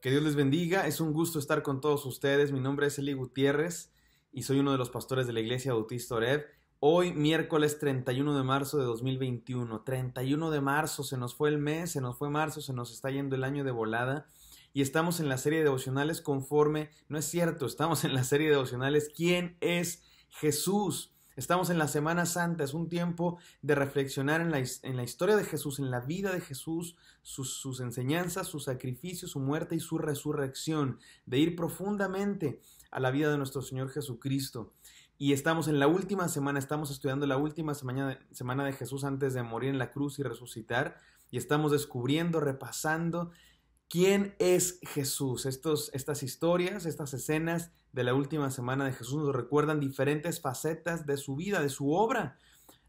Que Dios les bendiga, es un gusto estar con todos ustedes. Mi nombre es Eli Gutiérrez y soy uno de los pastores de la Iglesia Bautista Orev. Hoy, miércoles 31 de marzo de 2021. 31 de marzo, se nos fue el mes, se nos fue marzo, se nos está yendo el año de volada. Y estamos en la serie de devocionales conforme, no es cierto, estamos en la serie de devocionales. ¿Quién es Jesús? Estamos en la Semana Santa, es un tiempo de reflexionar en la, en la historia de Jesús, en la vida de Jesús, sus, enseñanzas, su sacrificio, su muerte y su resurrección, de ir profundamente a la vida de nuestro Señor Jesucristo. Y estamos en la última semana, estamos estudiando la última semana de, semana de Jesús antes de morir en la cruz y resucitar. Y estamos descubriendo, repasando quién es Jesús. Estos, estas historias, estas escenas de la última semana de Jesús nos recuerdan diferentes facetas de su vida, de su obra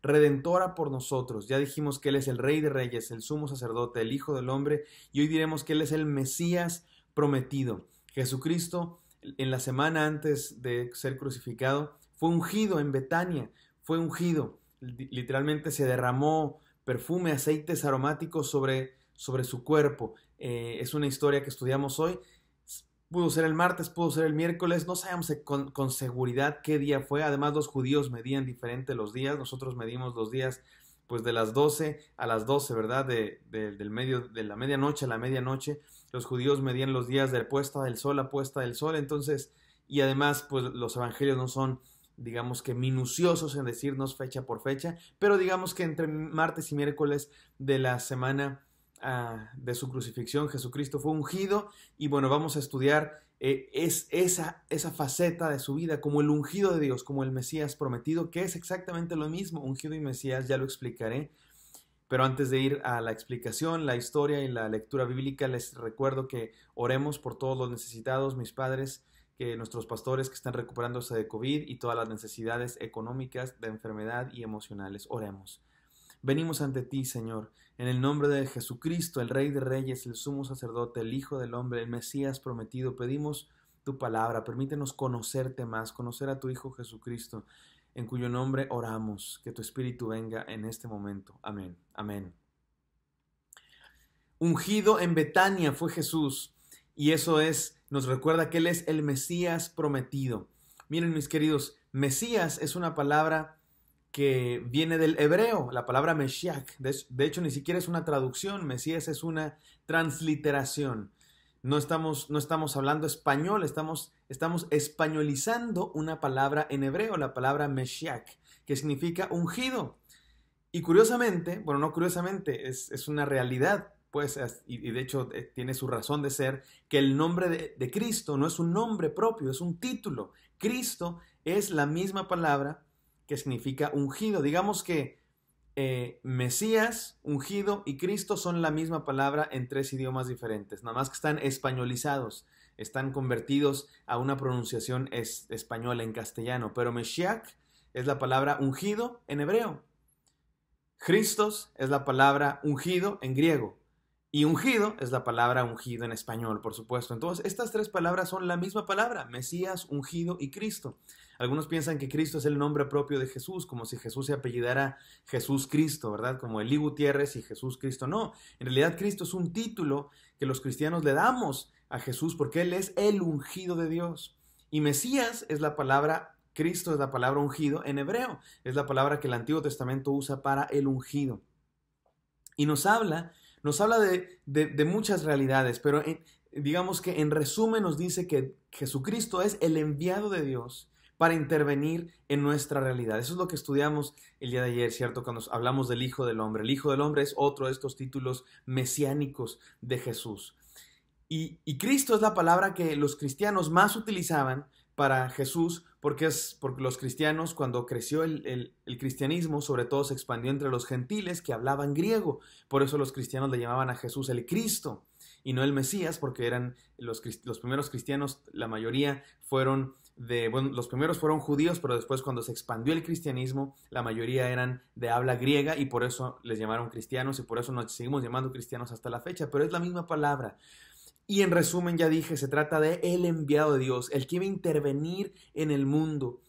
redentora por nosotros. Ya dijimos que Él es el Rey de Reyes, el sumo sacerdote, el Hijo del Hombre, y hoy diremos que Él es el Mesías prometido. Jesucristo, en la semana antes de ser crucificado, fue ungido en Betania, fue ungido. Literalmente se derramó perfume, aceites aromáticos sobre, sobre su cuerpo. Eh, es una historia que estudiamos hoy Pudo ser el martes, pudo ser el miércoles, no sabemos con, seguridad qué día fue. Además, los judíos medían diferente los días. Nosotros medimos los días pues de las 12 a las 12, ¿verdad? De, del medio, de la medianoche a la medianoche. Los judíos medían los días de puesta del sol a puesta del sol. Entonces, y además, pues los evangelios no son digamos que minuciosos en decirnos fecha por fecha, pero digamos que entre martes y miércoles de la semana Ah, de su crucifixión, Jesucristo fue ungido y bueno, vamos a estudiar eh, es esa, esa faceta de su vida como el ungido de Dios, como el Mesías prometido, que es exactamente lo mismo, ungido y Mesías, ya lo explicaré. Pero antes de ir a la explicación, la historia y la lectura bíblica, les recuerdo que oremos por todos los necesitados, mis padres, que nuestros pastores que están recuperándose de COVID y todas las necesidades económicas, de enfermedad y emocionales. Oremos. Venimos ante ti, Señor, en el nombre de Jesucristo, el Rey de Reyes, el Sumo Sacerdote, el Hijo del Hombre, el Mesías prometido. Pedimos tu palabra, permítenos conocerte más, conocer a tu Hijo Jesucristo, en cuyo nombre oramos, que tu Espíritu venga en este momento. Amén, amén. Ungido en Betania fue Jesús, y eso es, nos recuerda que Él es el Mesías prometido. Miren mis queridos, Mesías es una palabra que viene del hebreo, la palabra Meshiach. De, hecho, ni siquiera es una traducción, Mesías es una transliteración. No estamos, no estamos hablando español, estamos, estamos españolizando una palabra en hebreo, la palabra Meshiach, que significa ungido. Y curiosamente, bueno, no curiosamente, es, una realidad, pues, y, de hecho eh, tiene su razón de ser, que el nombre de, de Cristo no es un nombre propio, es un título. Cristo es la misma palabra ¿Qué significa ungido. Digamos que eh, Mesías, ungido y Cristo son la misma palabra en tres idiomas diferentes, nada más que están españolizados, están convertidos a una pronunciación española en castellano, pero Meshiach es la palabra ungido en hebreo. Cristos es la palabra ungido en griego. Y ungido es la palabra ungido en español, por supuesto. Entonces, estas tres palabras son la misma palabra, Mesías, ungido y Cristo. Algunos piensan que Cristo es el nombre propio de Jesús, como si Jesús se apellidara Jesús Cristo, ¿verdad? Como Eli Gutiérrez y Jesús Cristo. No, en realidad Cristo es un título que los cristianos le damos a Jesús porque Él es el ungido de Dios. Y Mesías es la palabra, Cristo es la palabra ungido en hebreo, es la palabra que el Antiguo Testamento usa para el ungido. Y nos habla, nos habla de, muchas realidades, pero digamos que en resumen nos dice que Jesucristo es el enviado de Dios para intervenir en nuestra realidad. Eso es lo que estudiamos el día de ayer, ¿cierto? Cuando hablamos del Hijo del Hombre. El Hijo del Hombre es otro de estos títulos mesiánicos de Jesús. Y, Cristo es la palabra que los cristianos más utilizaban para Jesús, porque, es, porque los cristianos, cuando creció el, el, cristianismo, sobre todo se expandió entre los gentiles que hablaban griego. Por eso los cristianos le llamaban a Jesús el Cristo y no el Mesías, porque eran los, los primeros cristianos, la mayoría fueron los primeros fueron judíos, pero después cuando se expandió el cristianismo, la mayoría eran de habla griega y por eso les llamaron cristianos y por eso nos seguimos llamando cristianos hasta la fecha, pero es la misma palabra. Y en resumen, ya dije, se trata de el enviado de Dios, el que iba a intervenir en el mundo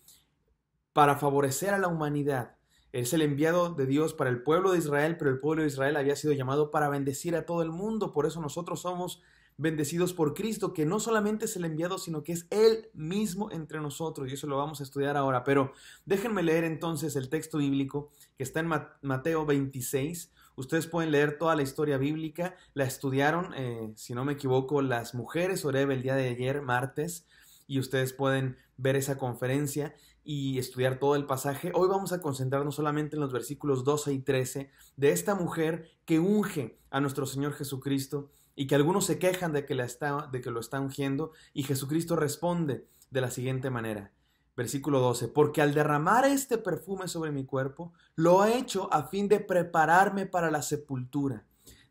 para favorecer a la humanidad. Es el enviado de Dios para el pueblo de Israel, pero el pueblo de Israel había sido llamado para bendecir a todo el mundo. Por eso nosotros somos bendecidos por Cristo, que no solamente es el enviado, sino que es Él mismo entre nosotros. Y eso lo vamos a estudiar ahora. Pero déjenme leer entonces el texto bíblico que está en Mateo 26. Ustedes pueden leer toda la historia bíblica. La estudiaron, eh, si no me equivoco, las mujeres Oreb el día de ayer, martes. Y ustedes pueden ver esa conferencia y estudiar todo el pasaje. Hoy vamos a concentrarnos solamente en los versículos 12 y 13 de esta mujer que unge a nuestro Señor Jesucristo y que algunos se quejan de que, la está, de que lo están ungiendo, y Jesucristo responde de la siguiente manera. Versículo 12, porque al derramar este perfume sobre mi cuerpo, lo he hecho a fin de prepararme para la sepultura.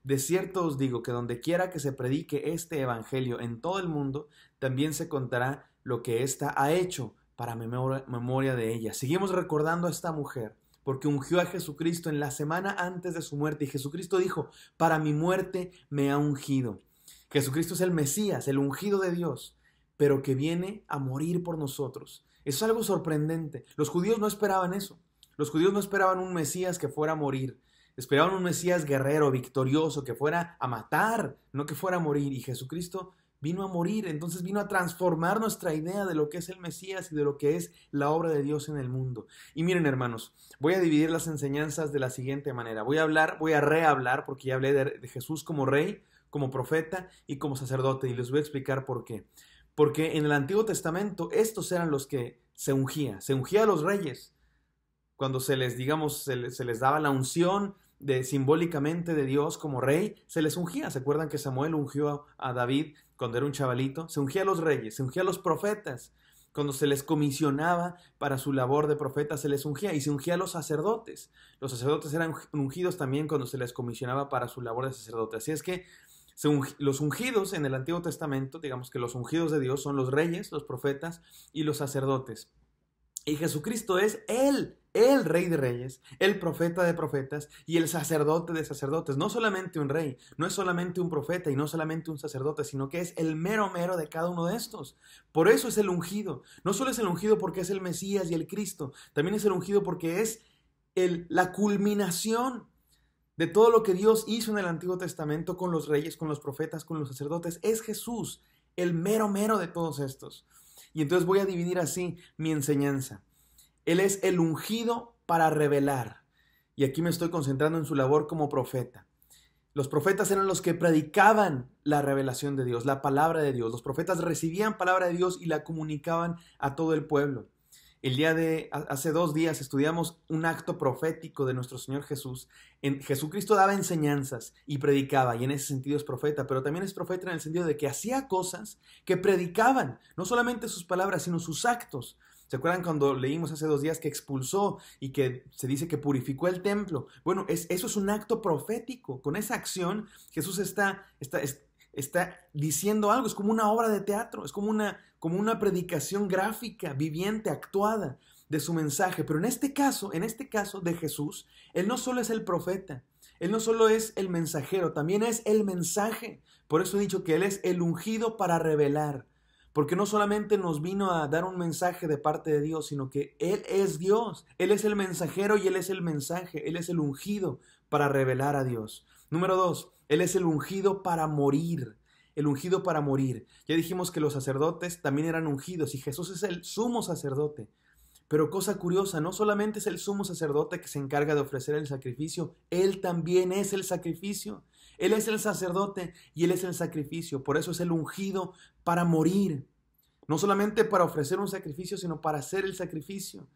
De cierto os digo que donde quiera que se predique este Evangelio en todo el mundo, también se contará lo que ésta ha hecho para memoria de ella. Seguimos recordando a esta mujer porque ungió a Jesucristo en la semana antes de su muerte y Jesucristo dijo, para mi muerte me ha ungido. Jesucristo es el Mesías, el ungido de Dios, pero que viene a morir por nosotros. Eso es algo sorprendente. Los judíos no esperaban eso. Los judíos no esperaban un Mesías que fuera a morir. Esperaban un Mesías guerrero, victorioso, que fuera a matar, no que fuera a morir. Y Jesucristo vino a morir, entonces vino a transformar nuestra idea de lo que es el Mesías y de lo que es la obra de Dios en el mundo. Y miren hermanos, voy a dividir las enseñanzas de la siguiente manera. Voy a hablar, voy a rehablar, porque ya hablé de, Jesús como rey, como profeta y como sacerdote, y les voy a explicar por qué. Porque en el Antiguo Testamento estos eran los que se ungía, se ungía a los reyes. Cuando se les, digamos, se les daba la unción, de, simbólicamente de Dios como rey, se les ungía. ¿Se acuerdan que Samuel ungió a David cuando era un chavalito? Se ungía a los reyes, se ungía a los profetas. Cuando se les comisionaba para su labor de profeta, se les ungía y se ungía a los sacerdotes. Los sacerdotes eran ungidos también cuando se les comisionaba para su labor de sacerdote. Así es que los ungidos en el Antiguo Testamento, digamos que los ungidos de Dios son los reyes, los profetas y los sacerdotes. Y Jesucristo es Él, el rey de reyes, el profeta de profetas y el sacerdote de sacerdotes. No solamente un rey, no es solamente un profeta y no solamente un sacerdote, sino que es el mero mero de cada uno de estos. Por eso es el ungido. No solo es el ungido porque es el Mesías y el Cristo, también es el ungido porque es la culminación de todo lo que Dios hizo en el Antiguo Testamento con los reyes, con los profetas, con los sacerdotes. Es Jesús, el mero mero de todos estos. Y entonces voy a dividir así mi enseñanza. Él es el ungido para revelar. Y aquí me estoy concentrando en su labor como profeta. Los profetas eran los que predicaban la revelación de Dios, la palabra de Dios. Los profetas recibían palabra de Dios y la comunicaban a todo el pueblo. El día de hace dos días estudiamos un acto profético de nuestro Señor Jesús. En, Jesucristo daba enseñanzas y predicaba, y en ese sentido es profeta, pero también es profeta en el sentido de que hacía cosas que predicaban, no solamente sus palabras, sino sus actos. ¿Se acuerdan cuando leímos hace dos días que expulsó y que se dice que purificó el templo? Bueno, eso es un acto profético. Con esa acción Jesús está, está, está diciendo algo, es como una obra de teatro, es como una, como una predicación gráfica, viviente, actuada de su mensaje. Pero en este caso, en este caso de Jesús, Él no solo es el profeta, Él no solo es el mensajero, también es el mensaje. Por eso he dicho que Él es el ungido para revelar. Porque no solamente nos vino a dar un mensaje de parte de Dios, sino que Él es Dios, Él es el mensajero y Él es el mensaje, Él es el ungido para revelar a Dios. Número dos, Él es el ungido para morir, el ungido para morir. Ya dijimos que los sacerdotes también eran ungidos y Jesús es el sumo sacerdote. Pero cosa curiosa, no solamente es el sumo sacerdote que se encarga de ofrecer el sacrificio, Él también es el sacrificio. Él es el sacerdote y Él es el sacrificio. Por eso es el ungido para morir. No solamente para ofrecer un sacrificio, sino para hacer el sacrificio.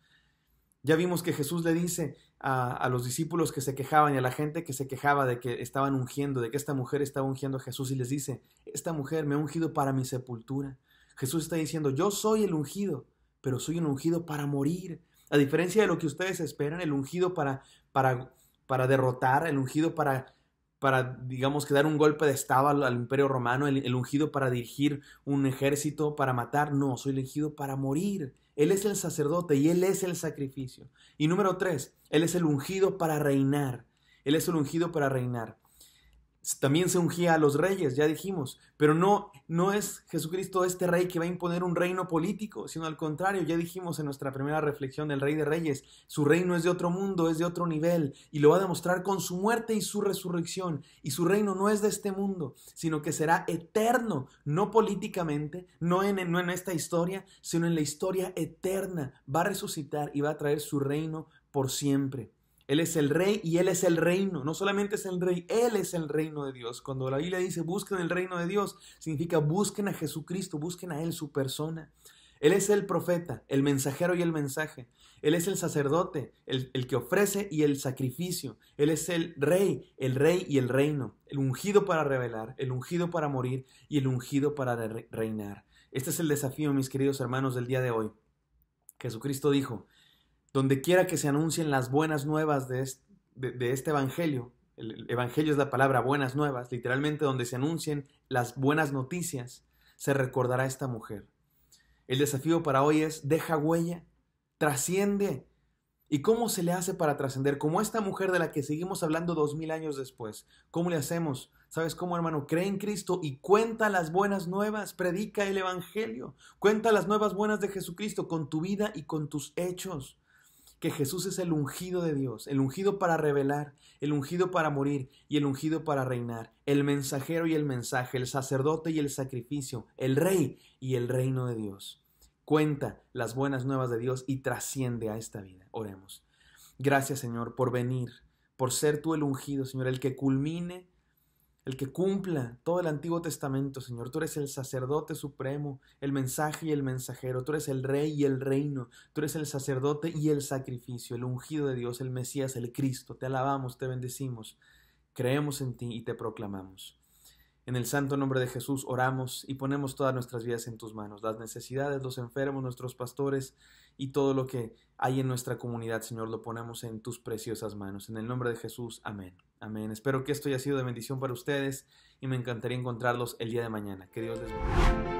Ya vimos que Jesús le dice a, los discípulos que se quejaban y a la gente que se quejaba de que estaban ungiendo, de que esta mujer estaba ungiendo a Jesús y les dice, esta mujer me ha ungido para mi sepultura. Jesús está diciendo, yo soy el ungido, pero soy un ungido para morir. A diferencia de lo que ustedes esperan, el ungido para, para, para derrotar, el ungido para para, digamos, que dar un golpe de estado al, imperio romano, el, el, ungido para dirigir un ejército, para matar, no, soy el ungido para morir. Él es el sacerdote y él es el sacrificio. Y número tres, él es el ungido para reinar. Él es el ungido para reinar también se ungía a los reyes, ya dijimos, pero no, no es Jesucristo este rey que va a imponer un reino político, sino al contrario, ya dijimos en nuestra primera reflexión del rey de reyes, su reino es de otro mundo, es de otro nivel, y lo va a demostrar con su muerte y su resurrección, y su reino no es de este mundo, sino que será eterno, no políticamente, no no en esta historia, sino en la historia eterna, va a resucitar y va a traer su reino por siempre. Él es el rey y Él es el reino. No solamente es el rey, Él es el reino de Dios. Cuando la Biblia dice busquen el reino de Dios, significa busquen a Jesucristo, busquen a Él, su persona. Él es el profeta, el mensajero y el mensaje. Él es el sacerdote, el, el, que ofrece y el sacrificio. Él es el rey, el rey y el reino. El ungido para revelar, el ungido para morir y el ungido para reinar. Este es el desafío, mis queridos hermanos, del día de hoy. Jesucristo dijo, donde quiera que se anuncien las buenas nuevas de este, Evangelio, el Evangelio es la palabra buenas nuevas, literalmente donde se anuncien las buenas noticias, se recordará esta mujer. El desafío para hoy es deja huella, trasciende. ¿Y cómo se le hace para trascender? Como esta mujer de la que seguimos hablando dos mil años después. ¿Cómo le hacemos? ¿Sabes cómo, hermano? Cree en Cristo y cuenta las buenas nuevas, predica el Evangelio, cuenta las nuevas buenas de Jesucristo con tu vida y con tus hechos que Jesús es el ungido de Dios, el ungido para revelar, el ungido para morir y el ungido para reinar, el mensajero y el mensaje, el sacerdote y el sacrificio, el rey y el reino de Dios. Cuenta las buenas nuevas de Dios y trasciende a esta vida. Oremos. Gracias Señor por venir, por ser tú el ungido, Señor, el que culmine el que cumpla todo el Antiguo Testamento, Señor. Tú eres el sacerdote supremo, el mensaje y el mensajero. Tú eres el rey y el reino. Tú eres el sacerdote y el sacrificio, el ungido de Dios, el Mesías, el Cristo. Te alabamos, te bendecimos. Creemos en ti y te proclamamos. En el santo nombre de Jesús oramos y ponemos todas nuestras vidas en tus manos, las necesidades, los enfermos, nuestros pastores y todo lo que hay en nuestra comunidad, Señor, lo ponemos en tus preciosas manos. En el nombre de Jesús, amén. Amén. Espero que esto haya sido de bendición para ustedes y me encantaría encontrarlos el día de mañana. Que Dios les bendiga.